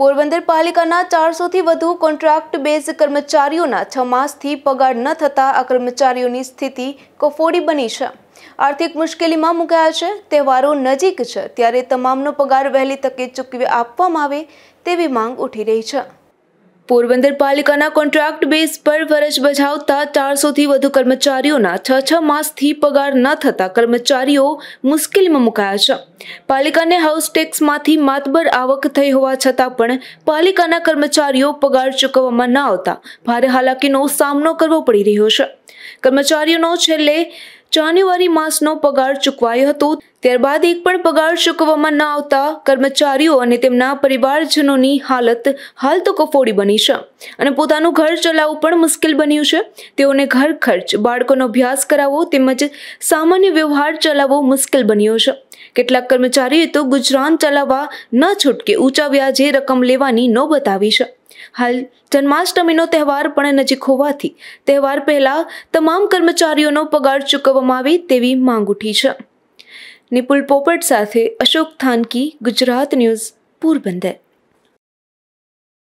પોરબંદર પાલિકાના ચારસોથી વધુ contract base કર્મચારીઓના છ માસથી પગાર ન થતાં આ કર્મચારીઓની સ્થિતિ કફોડી બની છે આર્થિક મુશ્કેલીમાં મુકાયા છે તહેવારો નજીક છે ત્યારે તમામનો પગાર વહેલી તકે ચૂકવી આપવામાં આવે તેવી માંગ ઉઠી રહી છે પોરબંદર પાલિકાના કોન્ટ્રાક્ટ બેઝ પર ફરજ બજાવતા ચારસોથી વધુ કર્મચારીઓના છ છ માસથી પગાર ન થતા કર્મચારીઓ મુશ્કેલીમાં મુકાયા છે પાલિકાને હાઉસ ટેક્સમાંથી માતબર આવક થઈ હોવા છતાં પણ પાલિકાના કર્મચારીઓ પગાર ચૂકવવામાં ન આવતા ભારે હાલાકીનો સામનો કરવો પડી રહ્યો છે કર્મચારીઓનો છેલ્લે જાન્યુઆરી માસનો પગાર ચૂકવાયો હતો ત્યારબાદ એક પણ પગાર ચૂકવવામાં ન આવતા કર્મચારીઓ અને તેમના પરિવારજનોની હાલત હાલ તો કફોડી બની છે અને પોતાનું ઘર ચલાવવું પણ મુશ્કેલ બન્યું છે તેઓને ઘર ખર્ચ બાળકોનો અભ્યાસ કરાવવો તેમજ સામાન્ય વ્યવહાર ચલાવવો મુશ્કેલ બન્યો છે કેટલાક કર્મચારીઓએ તો ગુજરાન ચલાવવા ન છૂટકે ઊંચા વ્યાજે રકમ લેવાની નોબત આવી છે હાલ જન્માષ્ટમીનો તહેવાર પણ નજીક હોવાથી તહેવાર પહેલા તમામ કર્મચારીઓનો પગાર ચૂકવવામાં આવે તેવી માંગ ઉઠી છે નિપુલ પોપટ સાથે અશોક થાનકી ગુજરાત ન્યૂઝ પોરબંદર